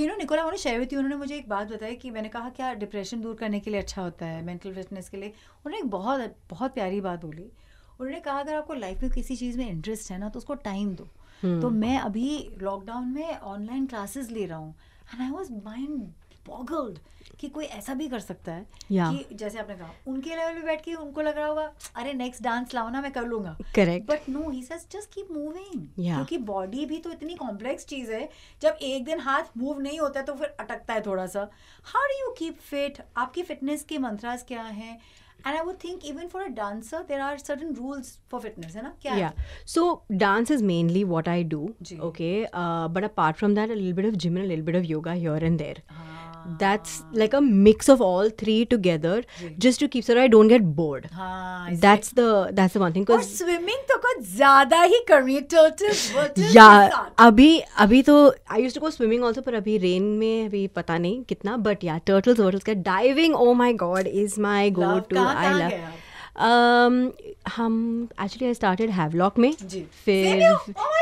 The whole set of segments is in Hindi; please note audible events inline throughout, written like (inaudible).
यू नो निकोला उन्होंने शेयर उन्होंने मुझे एक बात बताई कि मैंने कहा क्या डिप्रेशन दूर करने के लिए अच्छा होता है मेंटल फिटनेस के लिए उन्होंने एक बहुत बहुत प्यारी बात बोली उन्होंने कहा अगर आपको लाइफ में किसी चीज़ में इंटरेस्ट है ना तो उसको टाइम दो हम्म। तो मैं अभी लॉकडाउन में ऑनलाइन क्लासेस ले रहा हूँ and I was mind boggled कि कोई ऐसा भी कर सकता है yeah. कि जैसे आपने कहा उनके लेवल पे बैठ के उनको लग रहा होगा अरे नेक्स्ट डांस लाओ ना मैं कर लूंगा correct but no he says just keep moving क्योंकि बॉडी भी तो इतनी कॉम्प्लेक्स चीज है जब एक दिन हाथ मूव नहीं होता तो फिर अटकता है थोड़ा सा how do you keep fit आपकी फिटनेस के मंत्रास क्या हैं and i would think even for a dancer there are certain rules for fitness hai na kya yeah so dance is mainly what i do Gee. okay uh, but apart from that a little bit of gym and a little bit of yoga here and there ah. that's like a mix of all three together ji. just to keep so I don't get bored. हाँ, that's the that's the one thing. और swimming तो कुछ ज़्यादा ही करनी है turtles turtles yeah, अभी अभी तो I used to go swimming also पर अभी rain में अभी पता नहीं कितना but yeah turtles turtles का diving oh my god is my go to I love. Um, हम एक्चुअली आई स्टार्टेड हैवलॉक में फिर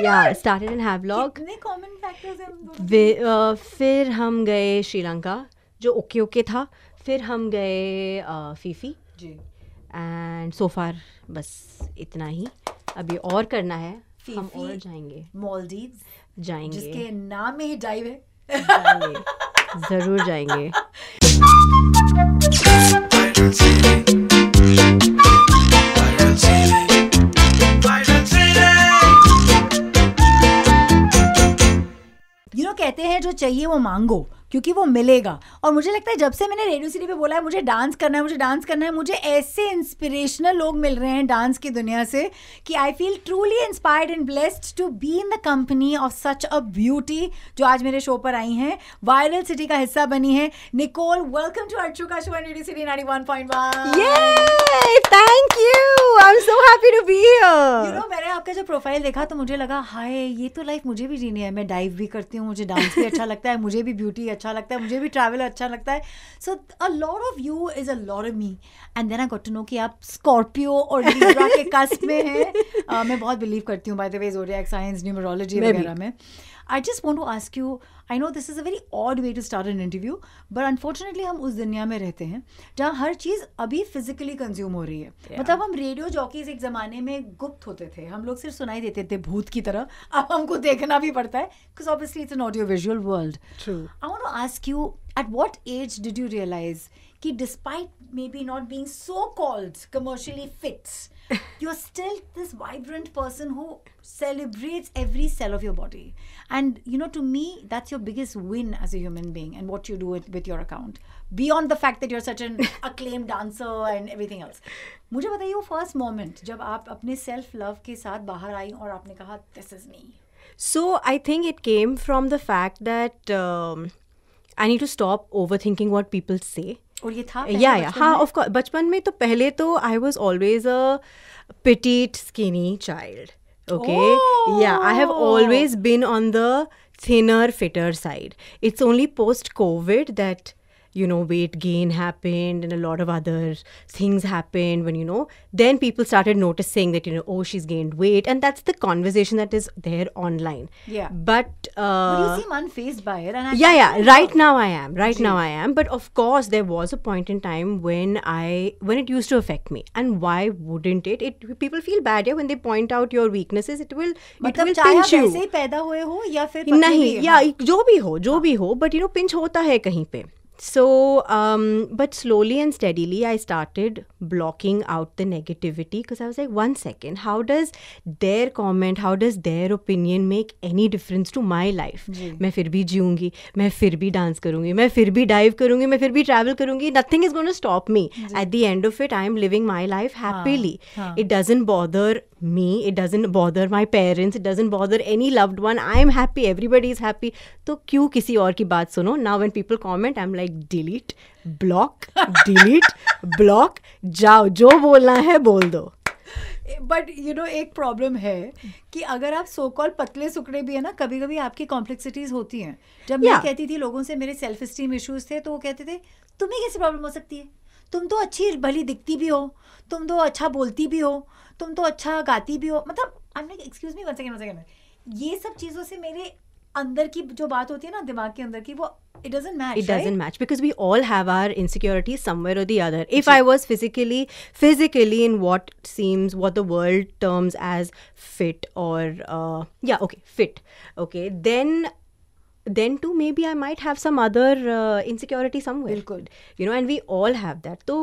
या स्टार्टेड इन हैवलॉक फिर हम गए श्रीलंका जो ओके ओके था फिर हम गए फीफी एंड सोफार बस इतना ही अभी और करना है हम और जाएंगे मॉलदीव जाएंगे जिसके नाम में ही डाइव है जरूर जाएंगे (laughs) चाहिए वो मांगो क्योंकि वो मिलेगा और मुझे लगता है जब से मैंने रेडियो सिटी पे बोला है मुझे डांस करना है मुझे डांस करना है मुझे ऐसे इंस्पिरेशनल लोग मिल रहे हैं डांस की दुनिया से कि I feel truly inspired and blessed to be in the company of such a beauty जो आज मेरे शो पर आई हैं वायरल सिटी का हिस्सा बनी है निकोल वेलकम टू अर्चू का show Radio City one point thank you I am so happy to be here you know मैंने आपका जो प्रोफाइल देखा तो मुझे लगा हाय ये तो लाइफ मुझे भी जीनी है मैं डाइव भी करती हूँ मुझे डांस भी अच्छा लगता है मुझे भी ब्यूटी अच्छा अच्छा लगता है मुझे भी ट्रैवल अच्छा लगता है so a lot of you is a lot of me and then I got to know कि आप स्कॉर्पियो और के कस्ट में हैं (laughs) uh, मैं बहुत बिलीव करती हूँ by the way science numerology वगैरह में I just want to ask you I know this is a very odd way to start an interview but unfortunately हम उस दुनिया में रहते हैं जहाँ हर चीज़ अभी फिजिकली कंज्यूम हो रही है yeah. मतलब हम रेडियो जॉकीज एक ज़माने में गुप्त होते थे हम लोग सिर्फ सुनाई देते थे भूत की तरह अब हमको देखना भी पड़ता है because obviously it's an audio visual world I want to ask you at what age did you realise कि despite may be not being so called commercially fits (laughs) you're still this vibrant person who celebrates every cell of your body. And, you know, to me, that's your biggest win as a human being and what you do with, with your account. Beyond the fact that you're such an (laughs) acclaimed dancer and everything else. मुझे बताइए वो first moment जब आप अपने self love के साथ बाहर आई और आपने कहा this is me. So I think it came from the fact that um, I need to stop overthinking what people say. और ये था या या हाँ ऑफ कोर्स बचपन में तो पहले तो I was always a petite skinny child okay yeah I have always been on the thinner fitter side it's only post COVID that you know weight gain happened and a lot of other things happened when you know then people started noticing that you know oh she's gained weight and that's the conversation that is there online yeah but uh, you seem unfazed by it and I yeah yeah right now i am right Gee. now i am but of course there was a point in time when i when it used to affect me and why wouldn't it it people feel bad yeah when they point out your weaknesses it will it will pinch you पैदा हुए हो या फिर नहीं या जो भी हो जो भी हो बट यू नो पिंच होता है कहीं so, um, but slowly and steadily, I started blocking out the negativity because I was like, one second, how does their comment, how does their opinion make any difference to my life? Mm-hmm. Main phir bhi main phir bhi dance karungi, main phir bhi dive karungi, main phir bhi travel karungi. Nothing is going to stop me. At the end of it, I am living my life happily. It doesn't bother me it doesn't bother my parents it doesn't bother any loved one i am happy everybody is happy तो क्यों किसी और की बात सुनो now when people comment i'm like delete block (laughs) delete block जाओ जो बोलना है बोल दो बट यू नो एक प्रॉब्लम है कि अगर आप सो कॉल पतले सुकड़े भी है ना कभी कभी आपकी कॉम्प्लेक्सिटीज होती हैं जब yeah. मैं कहती थी लोगों से मेरे सेल्फ स्टीम इश्यूज थे तो वो कहते थे तुम्हें कैसे प्रॉब्लम हो सकती है तुम तो अच्छी भली दिखती भी हो तुम तो अच्छा बोलती भी हो तुम तो अच्छा गाती भी हो मतलब I like excuse me one second one second ये सब चीज़ों से मेरे अंदर की जो बात होती है ना दिमाग के अंदर की वो it doesn't match it doesn't right? match because we all have our insecurities somewhere or the other if i was physically physically in what seems what the world terms as fit or uh, yeah okay fit okay then then too maybe i might have some other uh, insecurity somewhere Bilkul. you know and we all have that so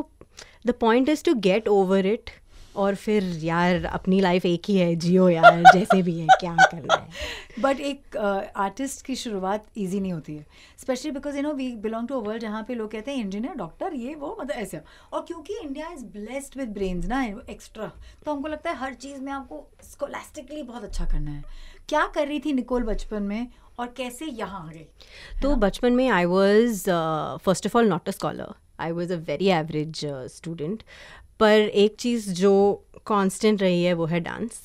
the point is to get over it और फिर यार अपनी लाइफ एक ही है जियो यार (laughs) जैसे भी है क्या करना है बट एक आर्टिस्ट uh, की शुरुआत ईजी नहीं होती है specially because you know we belong to a world जहाँ पे लोग कहते हैं इंजीनियर डॉक्टर ये वो मतलब ऐसे और क्योंकि India is blessed with brains ना एक्स्ट्रा तो हमको लगता है हर चीज़ में आपको स्कोलास्टिकली बहुत अच्छा करना है क्या कर रही थी निकोल बचपन में और कैसे यहाँ आ गई तो बचपन में I was first of all not a scholar I was a very average student पर एक चीज़ जो कांस्टेंट रही है वो है डांस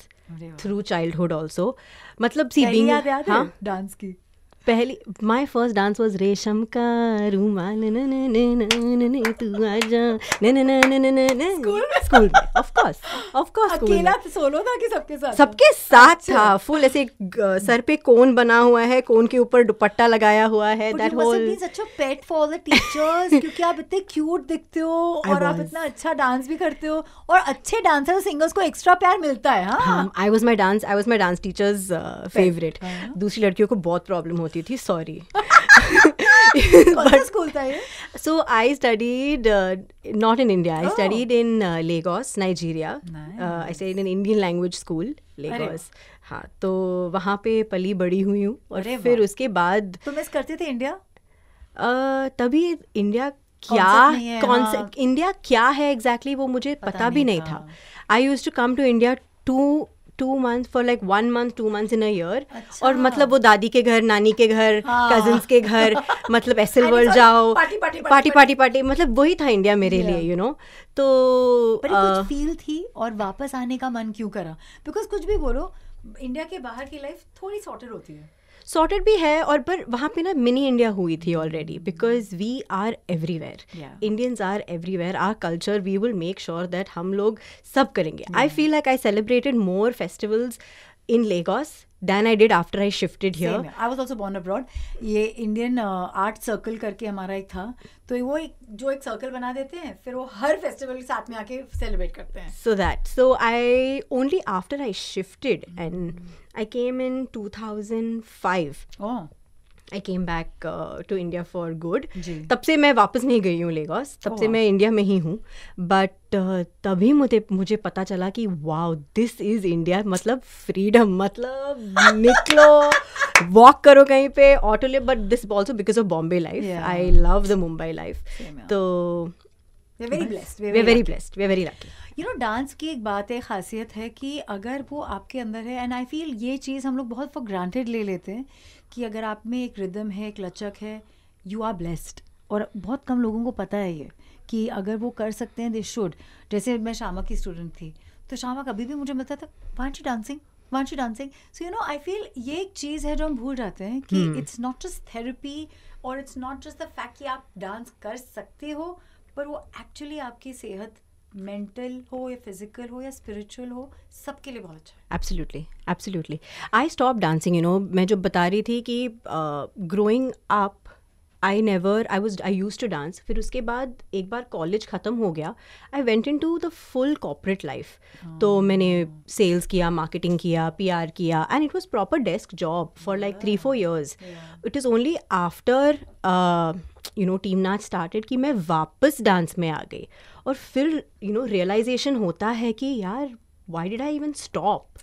थ्रू चाइल्डहुड ऑल्सो मतलब सी बींग हाँ डांस की पहली माय फर्स्ट डांस वाज रेशम का रूमाल न न न न न न तू आजा न न न न न न स्कूल में स्कूल में ऑफ कोर्स ऑफ कोर्स अकेला सोलो था कि सबके साथ सबके साथ था फुल ऐसे सर पे कोन बना हुआ है कोन के ऊपर दुपट्टा लगाया हुआ है that whole but such a pet for the teachers क्योंकि आप इतने क्यूट दिखते हो और आप इतना अच्छा डांस भी करते हो और अच्छे डांसर और सिंगर्स को एक्स्ट्रा प्यार मिलता है हां I was my dance I was my dance teachers favourite दूसरी लड़कियों को बहुत प्रॉब्लम होती होती थी सॉरी स्कूल था ये so I studied not in India I studied in Lagos Nigeria I studied in Indian language school Lagos हाँ तो वहाँ पे पली बड़ी हुई हूँ और फिर उसके बाद तो मिस करते थे इंडिया तभी इंडिया क्या कॉन्सेप्ट इंडिया हाँ. क्या है एग्जैक्टली वो मुझे पता भी नहीं था I use to come to India two two month for like one month two month in a year और मतलब वो दादी के घर नानी के घर कजिन हाँ। के घर (laughs) मतलब एस एल वर्ल्ड जाओ पार्टी पार्टी पार्टी मतलब वही था इंडिया मेरे लिए यू नो तो फील uh, थी और वापस आने का मन क्यों करा बिकॉज कुछ भी बोलो इंडिया के बाहर की लाइफ थोड़ी शॉर्टर होती है सॉर्टेड भी है और पर वहाँ पे ना मिनी इंडिया हुई थी already because we are everywhere Indians are everywhere our culture we will make sure that हम लोग सब करेंगे I feel like I celebrated more festivals in Lagos I did after I shifted here. Same. I was also born abroad. ये इंडियन आर्ट सर्कल करके हमारा एक था तो वो एक जो एक सर्कल बना देते हैं फिर वो हर फेस्टिवल के साथ में आके सेलिब्रेट करते हैं so that so I only after I hmm and I came in 2005 Oh. I came back to India for good तब से मैं वापस नहीं गई हूँ लेगॉस तब oh. से मैं इंडिया में ही हूँ बट uh, तभी मुझे मुझे पता चला कि वाओ दिस इज़ इंडिया मतलब फ्रीडम मतलब निकलो वॉक करो कहीं पे ऑटो ले but this also because of Bombay life I love the Mumbai life तो very blessed very way very lucky you know dance की एक बात है खासियत है कि अगर वो आपके अंदर है एंड आई फील ये चीज़ हम लोग बहुत फॉर ग्रांटेड ले लेते हैं कि अगर आप में एक रिदम है एक लचक है यू आर ब्लेस्ड और बहुत कम लोगों को पता है ये कि अगर वो कर सकते हैं दे शुड जैसे मैं शामा की स्टूडेंट थी तो शामा कभी भी मुझे मिलता था वांची डांसिंग वांची dancing so you know I feel ये एक चीज़ है जो हम भूल जाते हैं कि इट्स नॉट जस्ट थेरेपी और it's not just the fact कि आप डांस कर सकते हो पर वो एक्चुअली आपकी सेहत मेंटल हो या फिजिकल हो या स्पिरिचुअल हो सबके लिए बहुत अच्छा absolutely absolutely I stop dancing you know मैं जो बता रही थी कि growing up I never I was I use to dance फिर उसके बाद एक बार कॉलेज ख़त्म हो गया I went in to the full corporate life तो मैंने सेल्स किया मार्केटिंग किया पी आर किया and it was proper desk job for like three four years it is only after you no team Naach started कि मैं वापस डांस में आ गई और फिर यू नो रियलाइजेशन होता है कि यार why did I even stop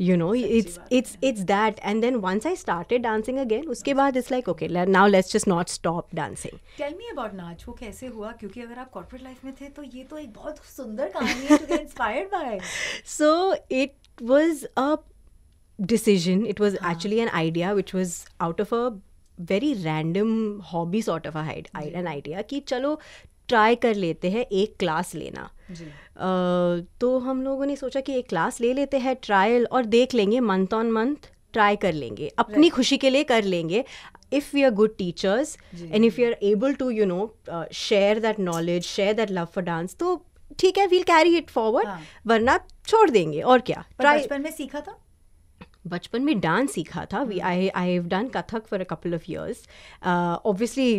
you know it's it's it's that and then once I started dancing again उसके बाद it's like okay now let's just not stop dancing tell me about Naach वो कैसे हुआ क्योंकि अगर आप कॉर्पोरेट लाइफ में थे तो ये तो एक बहुत सुंदर कहानी है too inspired by so it was a decision it was actually an idea which was out of a very random hobby sort of an idea कि चलो ट्राई कर लेते हैं एक क्लास लेना जी. Uh, तो हम लोगों ने सोचा कि एक क्लास ले लेते हैं ट्रायल और देख लेंगे मंथ ऑन मंथ ट्राई कर लेंगे अपनी right. खुशी के लिए कर लेंगे if we are good teachers and if you are able to you know share that knowledge share that love for dance तो ठीक है वील कैरी इट फॉरवर्ड वरना छोड़ देंगे और क्या ट्राई में सीखा था बचपन में डांस सीखा था we I I have done Kathak for a couple of years obviously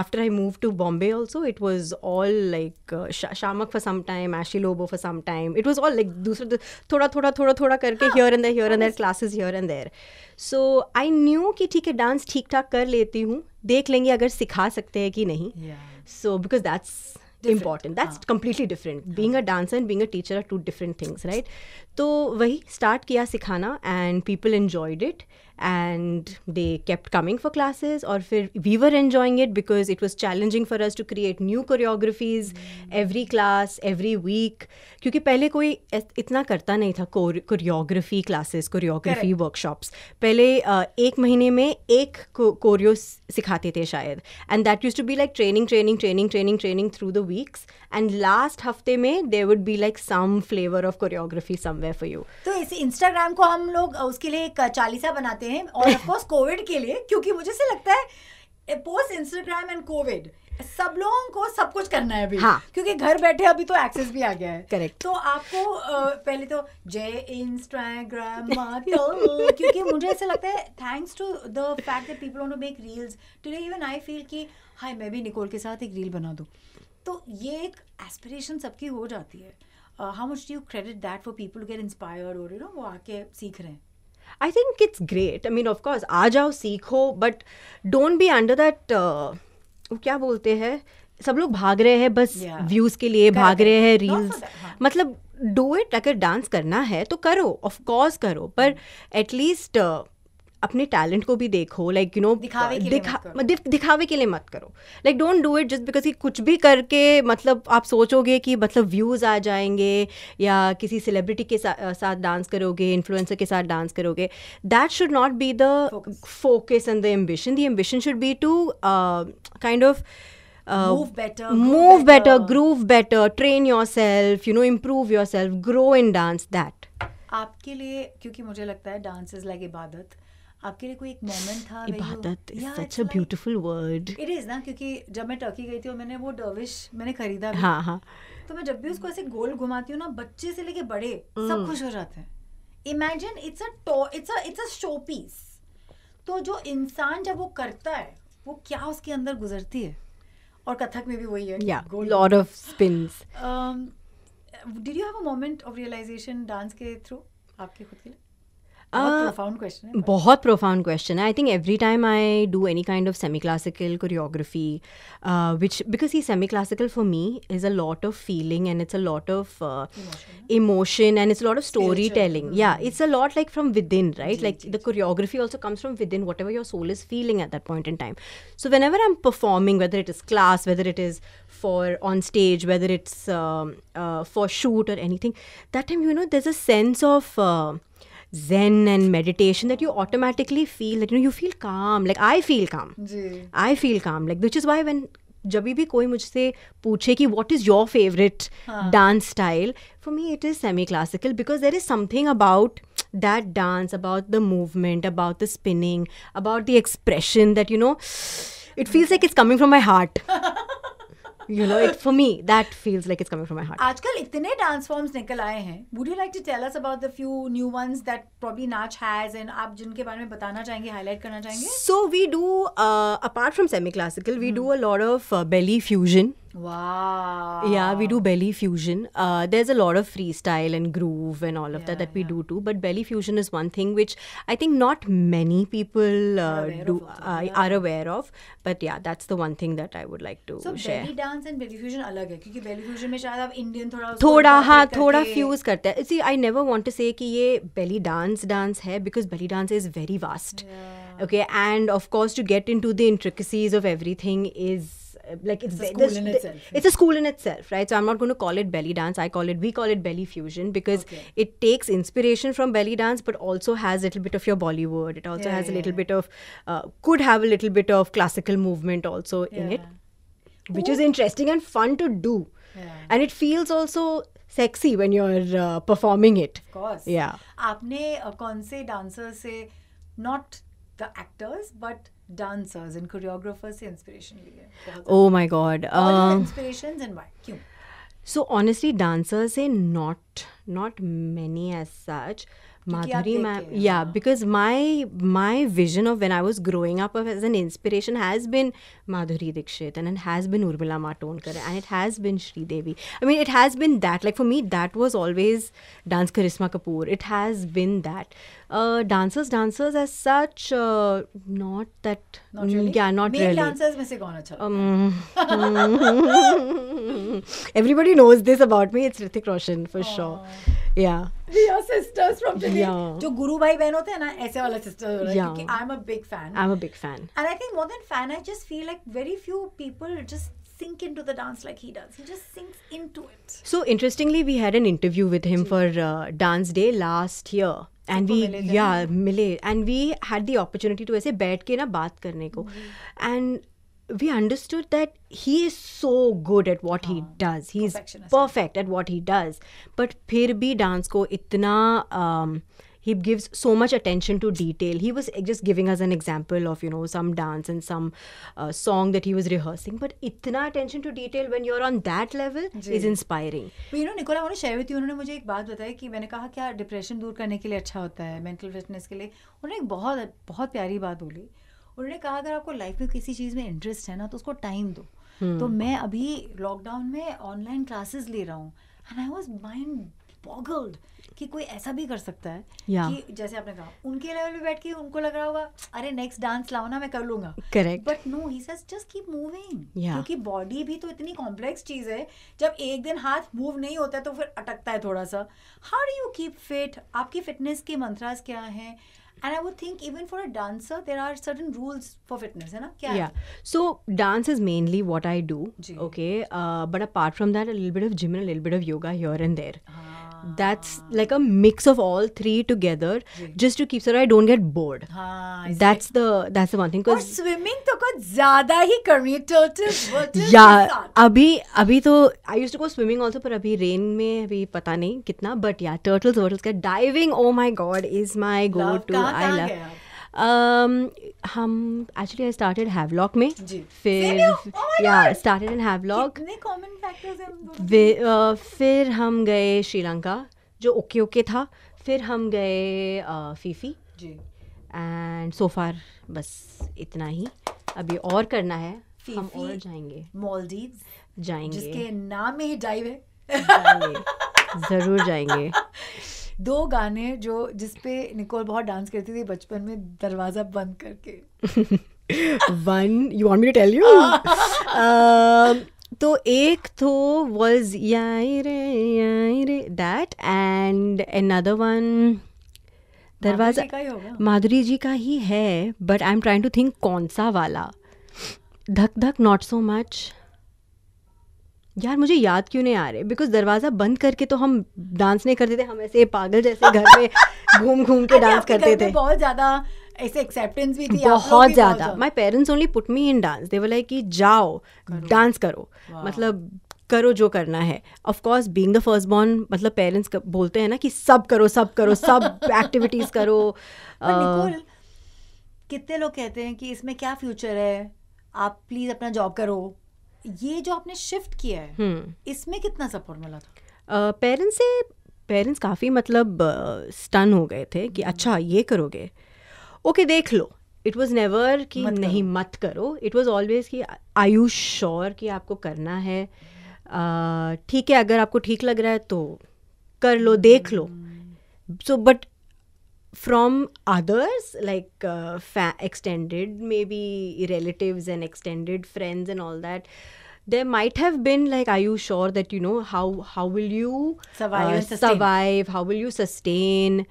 after I move to Bombay also it was all like Shiamak for some time Ashley Lobo for some time it was all like दूसरे थोड़ा थोड़ा थोड़ा थोड़ा करके here and there and there classes here and there so I knew कि ठीक है डांस ठीक ठाक कर लेती हूँ देख लेंगे अगर सिखा सकते हैं कि नहीं so because that's important that's completely different being a dancer and being a teacher are two different things right तो वही स्टार्ट किया सिखाना and people enjoyed it and they kept coming for classes और फिर we were enjoying it because it was challenging for us to create new choreographies every class every week क्योंकि पहले कोई इतना करता नहीं था कोरियोग्राफी क्लासेस कोरियोग्राफी वर्कशॉप्स पहले uh, एक महीने में एक कोरियो सिखाते थे शायद and that use to be like training training training training training through the weeks and last हफ्ते में there would be like some flavour of choreography somewhere there for you तो इस इंस्टाग्राम को हम लोग उसके लिए एक चालीसा बनाते हैं और ऑफकोर्स कोविड के लिए क्योंकि मुझे से लगता है पोस्ट इंस्टाग्राम एंड कोविड सब लोगों को सब कुछ करना है अभी हाँ. क्योंकि घर बैठे अभी तो एक्सेस भी आ गया है करेक्ट तो आपको पहले तो जय इंस्टाग्राम क्योंकि मुझे ऐसा लगता है thanks to the fact that people want to make reels today even I feel कि हाय मैं भी निकोल के साथ एक रील बना दूँ तो ये एक एस्पिरेशन सबकी हो जाती है how uh, much do you credit that for people to get inspired or वो आके सीख रहे हैं I think it's great I mean of course आ जाओ सीखो but don't be under that वो क्या बोलते हैं सब लोग भाग रहे हैं बस व्यूज yeah. के लिए Correct. भाग रहे हैं रील्स हाँ. मतलब डो इट अगर डांस करना है तो करो ऑफकोर्स करो पर एटलीस्ट hmm. अपने टैलेंट को भी देखो लाइक यू नो दिखावे के दिखा, लिए मत करो। दिखावे के लिए मत करो like don't do it just because कि कुछ भी करके मतलब आप सोचोगे कि मतलब व्यूज़ आ जाएंगे या किसी सेलिब्रिटी के सा, साथ डांस करोगे इन्फ्लुएंसर के साथ डांस करोगे that should not be the focus and the ambition the ambition should be to kind of move better groove better train yourself you know improve yourself grow in dance that आपके लिए क्योंकि मुझे लगता है डांस इज लाइक इबादत आपके लिए कोई एक मोमेंट था इबादत such a beautiful word it is ना क्योंकि जब मैं टर्की गई थी और मैंने वो डर्विश मैंने खरीदा भी हाँ हाँ तो मैं जब भी उसको ऐसे गोल घुमाती हूँ ना बच्चे से लेके बड़े सब हम्म। खुश हो जाते हैं imagine it's a it's a it's a showpiece तो जो इंसान जब वो करता है वो क्या उसके अंदर गुजरती है और कथक में भी वही है या lot of spins did you have a moment of realisation dance के थ्रू आपके खुद के लिए बहुत प्रोफाउंड क्वेश्चन है बहुत प्रोफाउंड क्वेश्चन है I think every time I do any kind of semi classical choreography which because the semi classical for me is a lot of feeling and it's a lot of emotion and it's lot of storytelling या it's a lot like from within right like the choreography also comes from within whatever your soul is feeling at that point in time so when ever I am performing whether it is class whether it is for on stage, whether it's um, uh, for shoot or anything, that time you know there's a sense of uh, zen and meditation that you automatically feel that you know you feel calm like i feel calm i feel calm like which is why when jabi bhi koi mujhse puche ki what is your favorite dance style for me it is semi classical because there is something about that dance about the movement about the spinning about the expression that you know it feels like it's coming from my heart (laughs) you know it for me that feels like it's coming from my heart आजकल इतने dance forms निकल आए हैं would you like to tell us about the few new ones that probably Nach has and आप जिनके बारे में बताना चाहेंगे highlight करना चाहेंगे so we do uh, apart from semi classical we hmm. do a lot of uh, belly fusion Wow. Yeah, we do belly fusion. Uh, there's a lot of freestyle and groove and all of yeah, that that we yeah. do too. But belly fusion is one thing which I think not many people uh, do uh, are aware of. But yeah, that's the one thing that I would like to so share. belly dance and belly fusion अलग है क्योंकि belly fusion में शायद आप Indian थोड़ा थोड़ा हाँ थोड़ा fuse करते हैं. See, I never want to say कि ये belly dance dance है because belly dance is very vast. Okay, and of course to get into the intricacies of everything is uh, like it's, it's a school in itself. It's a school in itself, right? So I'm not going to call it belly dance. I call it we call it belly fusion because okay. it takes inspiration from belly dance, but also has a little bit of your Bollywood. It also yeah, has yeah, a little yeah. bit of uh, could have a little bit of classical movement also in it, which Ooh. is interesting and fun to do, and it feels also sexy when you're uh, performing it. Of course. Yeah. आपने uh, कौन से डांसर से not the actors but dancers and choreographers inspiration oh my god All uh, inspirations and why so honestly dancers say not not many as such Madhuri Yeah, because my my vision of when I was growing up as an inspiration has been Madhuri Dixit and it has been Urmila Matondkar and it has been Shri Devi. I mean, it has been that. Like for me, that was always dance charisma Kapoor. It has been that. Uh, dancers, dancers as such, uh, not that. Not really. Mm, yeah, not Male really. dancers, में से कौन अच्छा? Um, (laughs) everybody knows this about me. It's Ritik Roshan for Aww. sure. Yeah. जो गुरु भाई बहन होते हैं ना ऐसे वाला सिस्टर हो रहा है I am a big fan I am a big fan and I think more than fan I just feel like very few people just sink into the dance like he does. He just sinks into it. So interestingly, we had an interview with him for uh, Dance Day last year. बात करने को and we understood that he is so good at what हाँ, he does he is perfect at what he does but phir bhi dance ko itna um, he gives so much attention to detail he was just giving us an example of you know some dance and some uh, song that he was rehearsing but itna attention to detail when you're on that level is inspiring but you know nikola to share with you unhone mujhe ek baat batayi ki maine kaha kya depression dur karne ke liye acha hota hai mental fitness ke liye unhone ek bahut bahut pyari baat boli उन्होंने कहा अगर आपको लाइफ में किसी चीज़ में इंटरेस्ट है ना तो उसको टाइम दो हम्म। तो मैं अभी लॉकडाउन में ऑनलाइन क्लासेस ले रहा हूँ and I was mind boggled कि कोई ऐसा भी कर सकता है yeah. कि जैसे आपने कहा उनके लेवल पे बैठ के उनको लग रहा होगा अरे नेक्स्ट डांस लाओ ना मैं कर लूंगा correct but no he says just keep moving क्योंकि बॉडी भी तो इतनी कॉम्प्लेक्स चीज है जब एक दिन हाथ मूव नहीं होता तो फिर अटकता है थोड़ा सा how do you keep fit आपकी फिटनेस के मंत्रास क्या हैं and i would think even for a dancer there are certain rules for fitness you know? yeah so dance is mainly what i do okay uh, but apart from that a little bit of gym and a little bit of yoga here and there ah that's like a mix of all three together just to keep so I don't get bored. that's the that's the one thing. और swimming तो कुछ ज़्यादा ही करनी turtles yeah अभी अभी तो I used to go swimming also but अभी rain में अभी पता नहीं कितना but yeah turtles turtles का diving oh my god is my go to I love. Um, हम एक्चुअली आई स्टार्टेड हैवलॉक में फिर या स्टार्टेड इन हैवलॉक फिर हम गए श्रीलंका जो ओके ओके था फिर हम गए फीफी एंड सो फार बस इतना ही अभी और करना है हम और जाएंगे मॉलडीव्स जाएंगे जिसके नाम में ही डाइव है जरूर जाएंगे (laughs) दो गाने जो जिसपे निकोल बहुत डांस करती थी बचपन में दरवाज़ा बंद करके when you want me to tell you तो एक तो वॉज याई दैट एंड अनदर वन दरवाज़ा माधुरी जी का ही है but I am trying to think कौन सा वाला धक धक नॉट सो मच यार मुझे याद क्यों नहीं आ रहे बिकॉज दरवाज़ा बंद करके तो हम डांस नहीं करते थे हम ऐसे पागल जैसे घर में घूम घूम के डांस (laughs) करते थे बहुत ज़्यादा ऐसे एक्सेप्टेंस भी थी बहुत ज़्यादा my parents only put me in dance they like कि जाओ डांस करो मतलब करो जो करना है of course being the first born मतलब पेरेंट्स बोलते हैं ना कि सब करो सब करो सब एक्टिविटीज़ (laughs) करो कितने लोग कहते हैं कि इसमें क्या फ्यूचर है आप प्लीज़ अपना जॉब करो ये जो आपने शिफ्ट किया है हम्म। इसमें कितना सपोर्ट मिला था पेरेंट्स से पेरेंट्स काफ़ी मतलब स्टन हो गए थे कि अच्छा ये करोगे ओके देख लो इट वॉज नेवर कि नहीं मत करो इट वॉज ऑलवेज कि यू श्योर कि आपको करना है ठीक है अगर आपको ठीक लग रहा है तो कर लो देख लो so hmm. But from others like uh, fa- extended maybe relatives and extended friends and all that there might have been like are you sure that you know how how will you survive uh, survive how will you sustain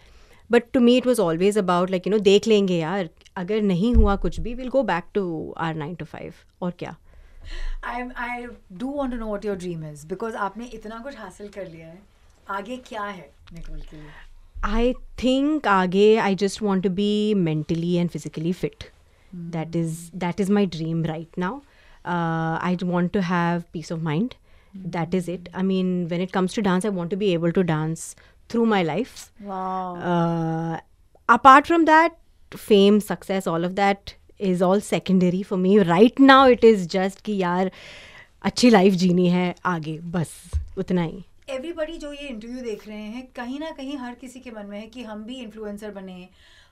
but to me it was always about like you know देख लेंगे यार अगर नहीं हुआ कुछ भी we'll go back to our 9 to 5 Or क्या I I do want to know what your dream is because आपने इतना कुछ हासिल कर लिया है आगे क्या है निकोल के लिए I think Aage, I just want to be mentally and physically fit. Mm. That is that is my dream right now. Uh, I want to have peace of mind. Mm. That is it. I mean, when it comes to dance, I want to be able to dance through my life. Wow. Uh, apart from that, fame, success, all of that is all secondary for me. Right now, it is just ki yār, अच्छी life जीनी hai आगे bas utnā hi. एवरीबडी जो ये इंटरव्यू देख रहे हैं कहीं ना कहीं हर किसी के मन में है कि हम भी इन्फ्लुएंसर बने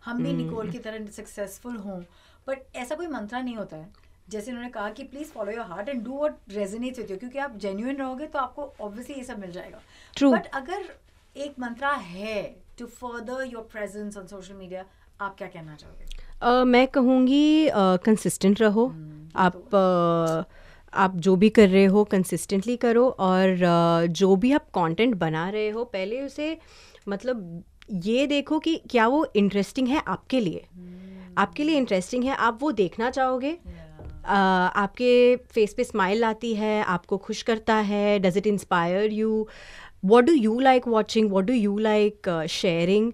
हम भी निकोल हम्म, की हम्म। तरह सक्सेसफुल हों बट ऐसा कोई मंत्रा नहीं होता है जैसे उन्होंने कहा कि please follow your heart and do what resonate होती हो क्योंकि आप जेन्यून रहोगे तो आपको ऑब्वियसली ये सब मिल जाएगा बट अगर एक मंत्रा है to further your presence on social media आप क्या कहना चाहोगे uh, मैं कहूँगी कंसिस्टेंट uh, रहो hmm, आप तो, uh, आप जो भी कर रहे हो कंसिस्टेंटली करो और जो भी आप कंटेंट बना रहे हो पहले उसे मतलब ये देखो कि क्या वो इंटरेस्टिंग है आपके लिए hmm. आपके लिए इंटरेस्टिंग है आप वो देखना चाहोगे yeah. आपके फेस पे स्माइल आती है आपको खुश करता है does it inspire you what do you like watching what do you like sharing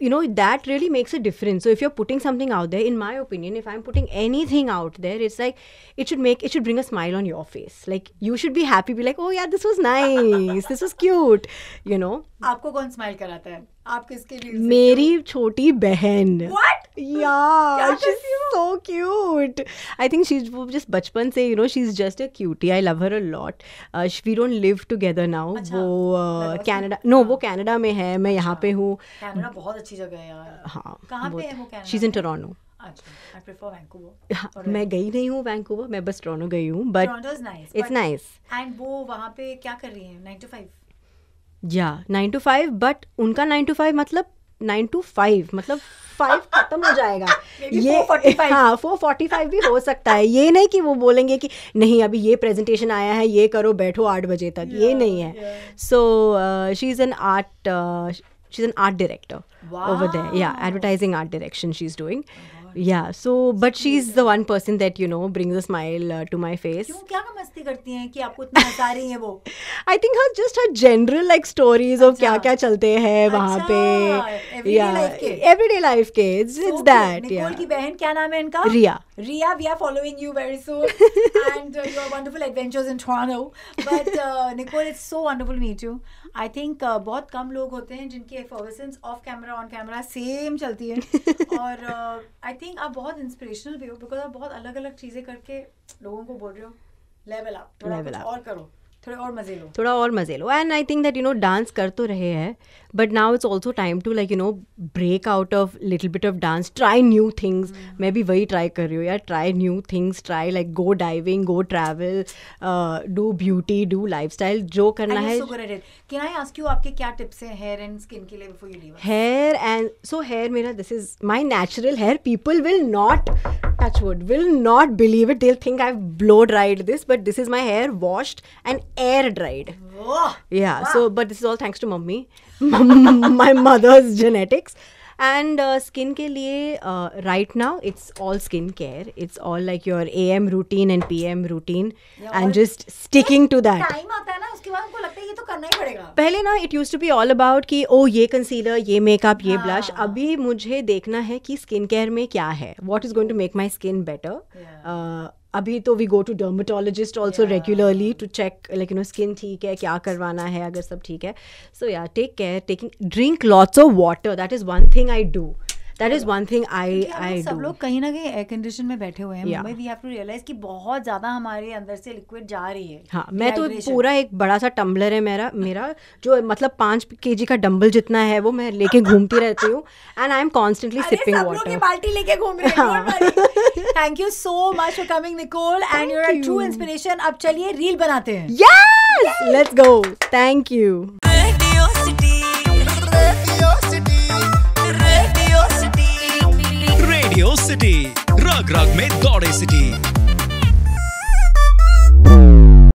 you know that really makes a difference so if you're putting something out there in my opinion if i'm putting anything out there it's like it should make it should bring a smile on your face like you should be happy be like oh yeah this was nice this was cute you know आपको कौन स्माइल कराता है आप किसके लिए मेरी छोटी बहन what so cute I think she वो जस्ट बचपन से you know she is just a cutie I love her a lot we don't live together now वो कैनेडा नो uh, वो कैनेडा में है मैं यहाँ अच्छा, पे हूँ बहुत अच्छी जगह है यार uh, हाँ शी इज इन टोरंटो मैं गई नहीं हूँ वैंकूवर मैं बस टोरंटो गई हूँ बट इट्स नाइस एंड वो वहाँ पे क्या कर रही है नाइन टू फाइव या नाइन टू फाइव बट उनका नाइन टू फाइव मतलब नाइन टू फाइव मतलब फाइव खत्म हो जाएगा (laughs) ये हाँ फोर फोर्टी फाइव भी हो सकता है ये नहीं कि वो बोलेंगे कि नहीं अभी ये प्रेजेंटेशन आया है ये करो बैठो आठ बजे तक yeah, ये नहीं है so she is an art she is an art director over there या advertising art direction she is doing good या so but she is the one person that you know brings a smile to my face क्यों क्या मस्ती करती हैं कि आपको इतना हंसा रही हैं वो I think her just her general like stories और क्या-क्या चलते हैं वहां अच्छा, पे या एवरीडे लाइफ के इट्स इट्स दैट या की बहन क्या नाम है इनका Ria Ria, we are following you very soon (laughs) and uh, your wonderful adventures in Toronto. But uh, Nicole, it's so wonderful to meet you. I think uh, बहुत कम लोग होते हैं जिनकी effervescence of camera on camera same चलती है (laughs) और आई uh, थिंक आप बहुत इंस्पिरेशनल भी हो बिकॉज आप बहुत अलग अलग चीज़ें करके लोगों को बोल रहे हो लेवल आप थोड़ा लेवल और करो थोड़े और मज़े लो थोड़ा और मज़े लो and I think that you know dance कर तो रहे हैं but now it's also time to like you know break out of little bit of dance try new things hmm. maybe why try career yeah try new things try like go diving go travel uh, do beauty do lifestyle joke karna hai so good at it can i ask you aapke kya tips hain hair and skin ke liye before you leave hair and so hair mera this is my natural hair people will not touch wood will not believe it they'll think i've blow dried this but this is my hair washed and air dried oh, yeah wow. so but this is all thanks to mummy my mother's genetics and skin के लिए right now it's all skin care it's all like your A M routine and P M routine and just sticking to that time आता है ना उसके बाद लगता है ये तो करना ही पड़ेगा पहले ना it use to be all about कि ओ oh, ये कंसीलर ये मेकअप ये ब्लश हाँ। अभी मुझे देखना है कि स्किन केयर में क्या है what is going to make my skin better अभी तो we go to dermatologist also regularly to check like you know skin ठीक है क्या करवाना है अगर सब ठीक है सो या take care taking drink lots of water that is one thing I do that is one thing I I सब लोग कहीं ना कहीं एयर कंडीशन में बैठे हुए हैं Mumbai we have to realize कि बहुत ज्यादा हमारे अंदर से लिक्विड जा रही है हाँ मैं तो पूरा एक बड़ा सा टम्बलर है मेरा मेरा जो मतलब पाँच के का डम्बल जितना है वो मैं लेके घूमती रहती हूँ and I am constantly sipping water बाल्टी लेके घूम रही thank you so much for coming Nicole and you're are true inspiration अब चलिए रील बनाते हैं yes let's go thank you city radio city रग रग में दौड़े सिटी